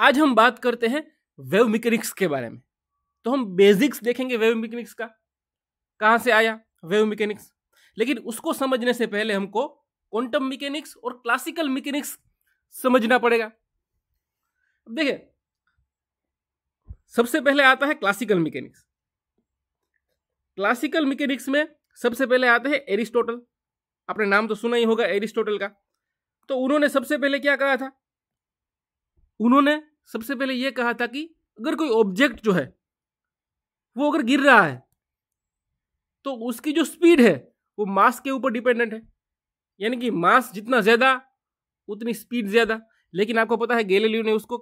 आज हम बात करते हैं वेव मिकेनिक्स के बारे में तो हम बेसिक्स देखेंगे वेव मिकेनिक्स का कहाँ से आया वेव मिकेनिक्स लेकिन उसको समझने से पहले हमको क्वांटम मिकेनिक्स और क्लासिकल मिकेनिक्स समझना पड़ेगा अब देखिए सबसे पहले आता है क्लासिकल मिकेनिक्स क्लासिकल मिकेनिक्स में सबसे पहले आते हैं एरिस्टोटल आपने नाम तो सुना ही होगा एरिस्टोटल का तो उन्होंने सबसे पहले क्या कहा था उन्होंने सबसे पहले यह कहा था कि अगर कोई ऑब्जेक्ट जो है वो अगर गिर रहा है तो उसकी जो स्पीड है वो मास के ऊपर डिपेंडेंट है यानी कि मास जितना ज़्यादा उतनी स्पीड ज़्यादा लेकिन आपको पता है गैलीलियो ने उसको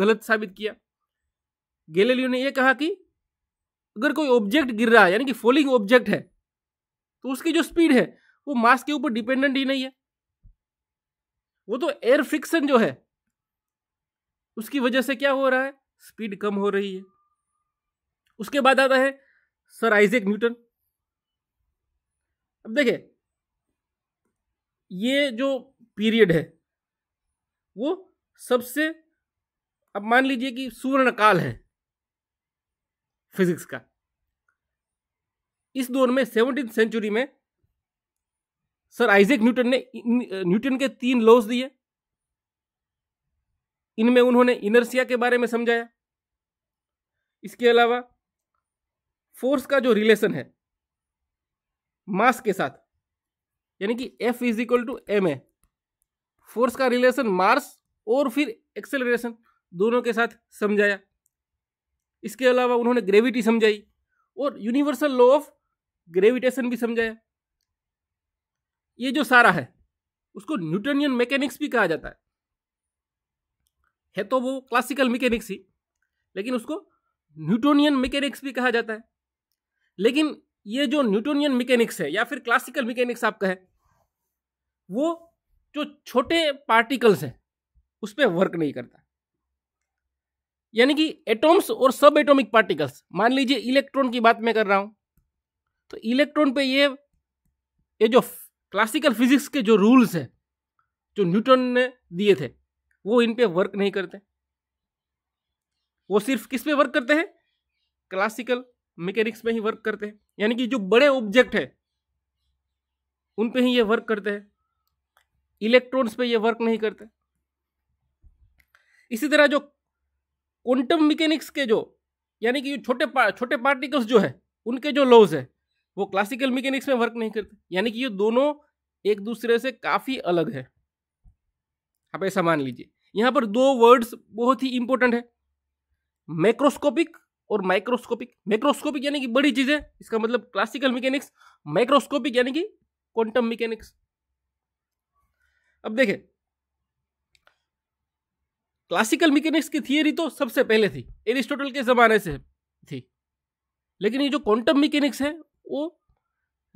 गलत साबित किया गैलीलियो ने यह कहा कि अगर कोई ऑब्जेक्ट गिर रहा है यानी कि फॉलिंग ऑब्जेक्ट है तो उसकी जो स्पीड है वो मास के ऊपर डिपेंडेंट ही नहीं है वो तो एयर फ्रिक्शन जो है उसकी वजह से क्या हो रहा है स्पीड कम हो रही है उसके बाद आता है सर आइजेक न्यूटन अब देखिए ये जो पीरियड है वो सबसे अब मान लीजिए कि सुवर्ण काल है फिजिक्स का इस दौर में सेवनटीन सेंचुरी में सर आइजेक न्यूटन ने न्यूटन के तीन लॉज दिए इनमें उन्होंने इनर्सिया के बारे में समझाया इसके अलावा फोर्स का जो रिलेशन है मास के साथ यानी कि F is equal to M A force का रिलेशन मार्स और फिर एक्सेलरेशन दोनों के साथ समझाया इसके अलावा उन्होंने ग्रेविटी समझाई और यूनिवर्सल लॉ ऑफ ग्रेविटेशन भी समझाया ये जो सारा है उसको न्यूटनियन मैकेनिक्स भी कहा जाता है है तो वो क्लासिकल मैकेनिक्स ही लेकिन उसको न्यूटोनियन मैकेनिक्स भी कहा जाता है लेकिन ये जो न्यूटोनियन मैकेनिक्स है या फिर क्लासिकल मैकेनिक्स आपका है वो जो छोटे पार्टिकल्स हैं उस पर वर्क नहीं करता यानी कि एटॉम्स और सब एटॉमिक पार्टिकल्स मान लीजिए इलेक्ट्रॉन की बात मैं कर रहा हूँ तो इलेक्ट्रॉन पे ये ये जो क्लासिकल फिजिक्स के जो रूल्स हैं जो न्यूटन ने दिए थे वो इन पे वर्क नहीं करते वो सिर्फ किस पे वर्क करते हैं क्लासिकल मैकेनिक्स में ही वर्क करते हैं यानी कि जो बड़े ऑब्जेक्ट है उन पे ही ये वर्क करते हैं इलेक्ट्रॉन्स पे ये वर्क नहीं करते इसी तरह जो क्वांटम मैकेनिक्स के जो यानी कि छोटे पा, छोटे पार्टिकल्स जो है उनके जो लॉज है वो क्लासिकल मैकेनिक्स में वर्क नहीं करते यानी कि ये दोनों एक दूसरे से काफ़ी अलग है आप ऐसा मान लीजिए यहाँ पर दो वर्ड्स बहुत ही इंपॉर्टेंट है मैक्रोस्कोपिक और माइक्रोस्कोपिक मैक्रोस्कोपिक यानी कि बड़ी चीज़ है इसका मतलब क्लासिकल मैकेनिक्स माइक्रोस्कोपिक यानी कि क्वांटम मैकेनिक्स अब देखें क्लासिकल मैकेनिक्स की थियोरी तो सबसे पहले थी एरिस्टोटल के ज़माने से थी लेकिन ये जो क्वांटम मैकेनिक्स है वो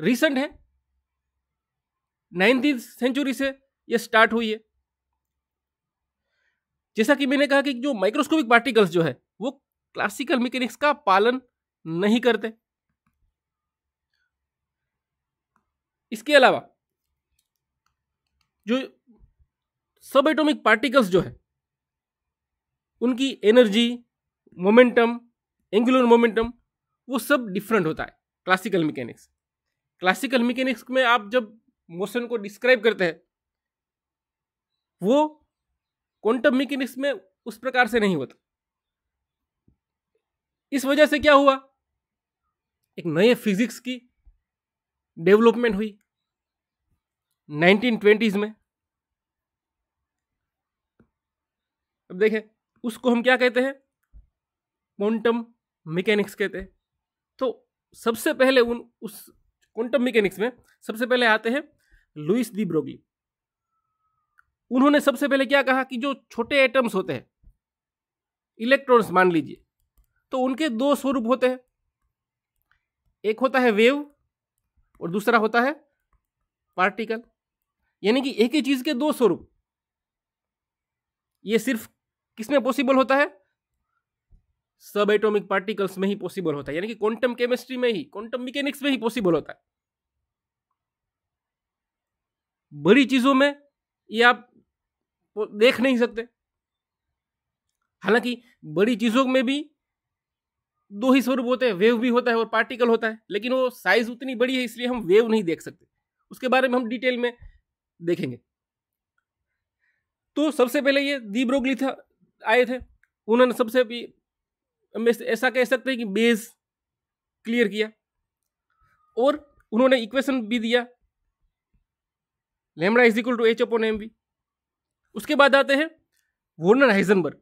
रिसेंट है नाइनटीन सेंचुरी से ये स्टार्ट हुई है जैसा कि मैंने कहा कि जो माइक्रोस्कोपिक पार्टिकल्स जो है वो क्लासिकल मैकेनिक्स का पालन नहीं करते इसके अलावा जो सब एटॉमिक पार्टिकल्स जो है उनकी एनर्जी मोमेंटम एंगुलर मोमेंटम वो सब डिफरेंट होता है क्लासिकल मैकेनिक्स क्लासिकल मैकेनिक्स में आप जब मोशन को डिस्क्राइब करते हैं वो क्वांटम मैकेनिक्स में उस प्रकार से नहीं होता इस वजह से क्या हुआ एक नए फिजिक्स की डेवलपमेंट हुई 1920s में अब देखें उसको हम क्या कहते हैं क्वांटम मैकेनिक्स कहते हैं तो सबसे पहले उन उस क्वांटम मैकेनिक्स में सबसे पहले आते हैं लुइस दी ब्रोगली उन्होंने सबसे पहले क्या कहा कि जो छोटे एटम्स होते हैं इलेक्ट्रॉन्स मान लीजिए तो उनके दो स्वरूप होते हैं एक होता है वेव और दूसरा होता है पार्टिकल यानी कि एक ही चीज के दो स्वरूप ये सिर्फ किसमें पॉसिबल होता है सब एटॉमिक पार्टिकल्स में ही पॉसिबल होता है यानी कि क्वांटम केमिस्ट्री में ही क्वांटम मैकेनिक्स में ही पॉसिबल होता है बड़ी चीजों में ये आप वो देख नहीं सकते हालांकि बड़ी चीज़ों में भी दो ही स्वरूप होते हैं वेव भी होता है और पार्टिकल होता है लेकिन वो साइज उतनी बड़ी है इसलिए हम वेव नहीं देख सकते उसके बारे में हम डिटेल में देखेंगे तो सबसे पहले ये दीब्रोगली था आए थे उन्होंने सबसे भी ऐसा कह सकते हैं कि बेस क्लियर किया और उन्होंने इक्वेशन भी दिया lambda is equal to H upon M B उसके बाद आते हैं वोनर हाइजनबर्ग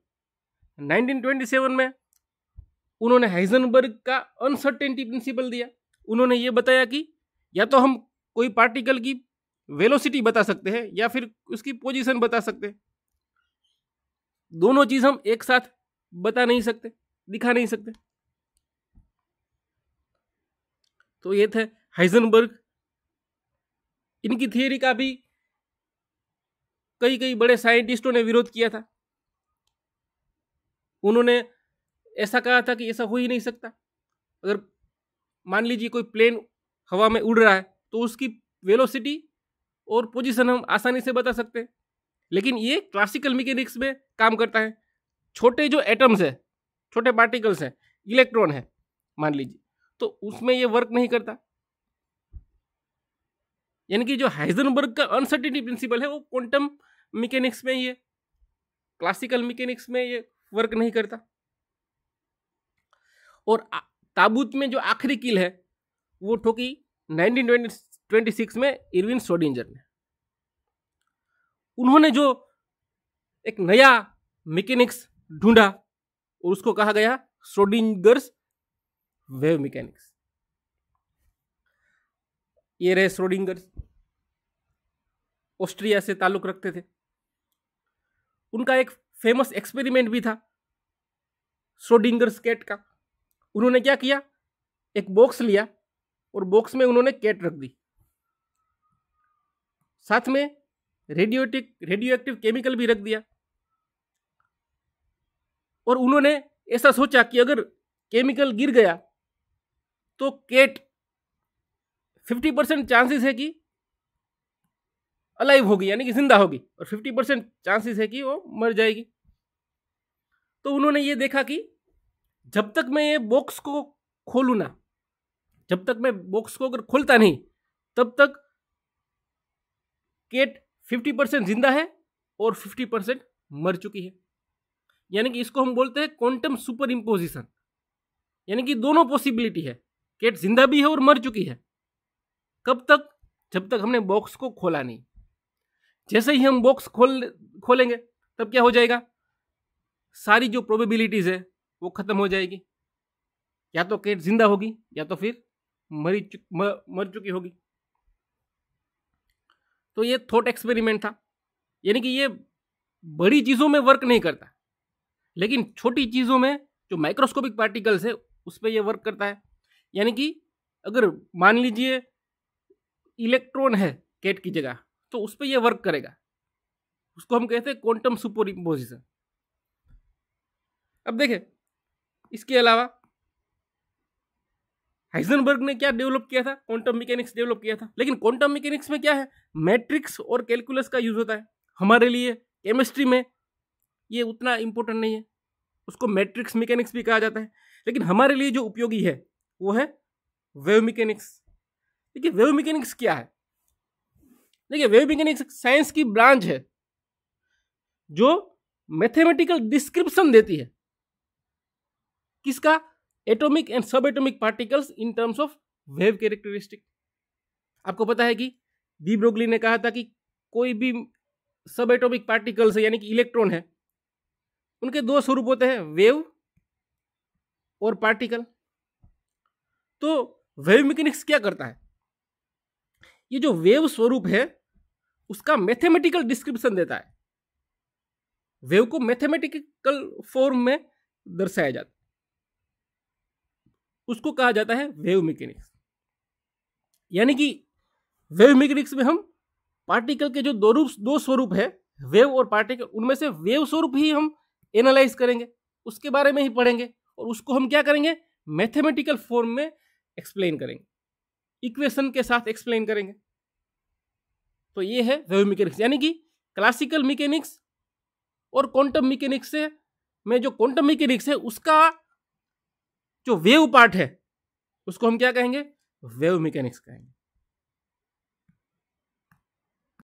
1927 में उन्होंने हाइजनबर्ग का अनसर्टेनिटी प्रिंसिपल दिया उन्होंने ये बताया कि या तो हम कोई पार्टिकल की वेलोसिटी बता सकते हैं या फिर उसकी पोजीशन बता सकते हैं दोनों चीज़ हम एक साथ बता नहीं सकते दिखा नहीं सकते तो ये थे हाइजनबर्ग इनकी थियोरी का भी कई कई बड़े साइंटिस्टों ने विरोध किया था उन्होंने ऐसा कहा था कि ऐसा हो ही नहीं सकता अगर मान लीजिए कोई प्लेन हवा में उड़ रहा है तो उसकी वेलोसिटी और पोजीशन हम आसानी से बता सकते हैं लेकिन ये क्लासिकल मैकेनिक्स में काम करता है छोटे जो एटम्स है छोटे पार्टिकल्स हैं इलेक्ट्रॉन है मान लीजिए तो उसमें ये वर्क नहीं करता यानी कि जो हाइजनबर्ग का अनसर्टिनिटी प्रिंसिपल है वो क्वांटम मैकेनिक्स में ये क्लासिकल मैकेनिक्स में ये वर्क नहीं करता और ताबूत में जो आखिरी किल है वो ठोकी 1926 में इरविन सोडिंजर ने उन्होंने जो एक नया मैकेनिक्स ढूंढा और उसको कहा गया सोडिंगर्स वेव मैकेनिक्स ये रहे सोडिंगर्स ऑस्ट्रिया से ताल्लुक रखते थे उनका एक फेमस एक्सपेरिमेंट भी था श्रोडिंगर्स कैट का उन्होंने क्या किया एक बॉक्स लिया और बॉक्स में उन्होंने कैट रख दी साथ में रेडियोटिक रेडियो एक्टिव केमिकल भी रख दिया और उन्होंने ऐसा सोचा कि अगर केमिकल गिर गया तो कैट फिफ्टी परसेंट चांसेस है कि अलाइव होगी यानी कि जिंदा होगी और फिफ्टी परसेंट चांसेस है कि वो मर जाएगी तो उन्होंने ये देखा कि जब तक मैं ये बॉक्स को खोलूँ ना जब तक मैं बॉक्स को अगर खोलता नहीं तब तक केट फिफ्टी परसेंट जिंदा है और फिफ्टी परसेंट मर चुकी है यानी कि इसको हम बोलते हैं क्वांटम सुपर इम्पोजिशन यानी कि दोनों पॉसिबिलिटी है केट जिंदा भी है और मर चुकी है कब तक जब तक हमने बॉक्स को खोला नहीं जैसे ही हम बॉक्स खोल खोलेंगे तब क्या हो जाएगा सारी जो प्रोबेबिलिटीज़ है वो ख़त्म हो जाएगी या तो कैट जिंदा होगी या तो फिर मरी चुक मर, मर चुकी होगी तो ये थॉट एक्सपेरिमेंट था यानी कि ये बड़ी चीज़ों में वर्क नहीं करता लेकिन छोटी चीज़ों में जो माइक्रोस्कोपिक पार्टिकल्स है उस पर यह वर्क करता है यानी कि अगर मान लीजिए इलेक्ट्रॉन है कैट की जगह तो उस पर यह वर्क करेगा उसको हम कहते हैं क्वांटम सुपर इम्पोजिशन अब देखें इसके अलावा हाइजनबर्ग ने क्या डेवलप किया था क्वांटम मैकेनिक्स डेवलप किया था लेकिन क्वांटम मैकेनिक्स में क्या है मैट्रिक्स और कैलकुलस का यूज़ होता है हमारे लिए केमिस्ट्री में ये उतना इंपॉर्टेंट नहीं है उसको मैट्रिक्स मैकेनिक्स भी कहा जाता है लेकिन हमारे लिए जो उपयोगी है वो है वेव मैकेनिक्स देखिए वेव मैकेनिक्स क्या है देखिए वेव मैकेनिक्स साइंस की ब्रांच है जो मैथमेटिकल डिस्क्रिप्शन देती है किसका atomic and sub atomic particles in terms of wave characteristic आपको पता है कि डी ब्रोगली ने कहा था कि कोई भी सब एटॉमिक पार्टिकल्स है यानी कि इलेक्ट्रॉन है उनके दो स्वरूप होते हैं वेव और पार्टिकल तो वेव मैकेनिक्स क्या करता है ये जो वेव स्वरूप है उसका मैथमेटिकल डिस्क्रिप्शन देता है वेव को मैथमेटिकल फॉर्म में दर्शाया जाता है उसको कहा जाता है वेव मैकेनिक्स यानी कि वेव मैकेनिक्स में हम पार्टिकल के जो दो रूप दो स्वरूप है वेव और पार्टिकल उनमें से वेव स्वरूप ही हम एनालाइज करेंगे उसके बारे में ही पढ़ेंगे और उसको हम क्या करेंगे मैथमेटिकल फॉर्म में एक्सप्लेन करेंगे इक्वेशन के साथ एक्सप्लेन करेंगे तो ये है वेव मैकेनिक्स यानी कि क्लासिकल मैकेनिक्स और क्वांटम मैकेनिक्स से में जो क्वांटम मैकेनिक्स है उसका जो वेव पार्ट है उसको हम क्या कहेंगे वेव मैकेनिक्स कहेंगे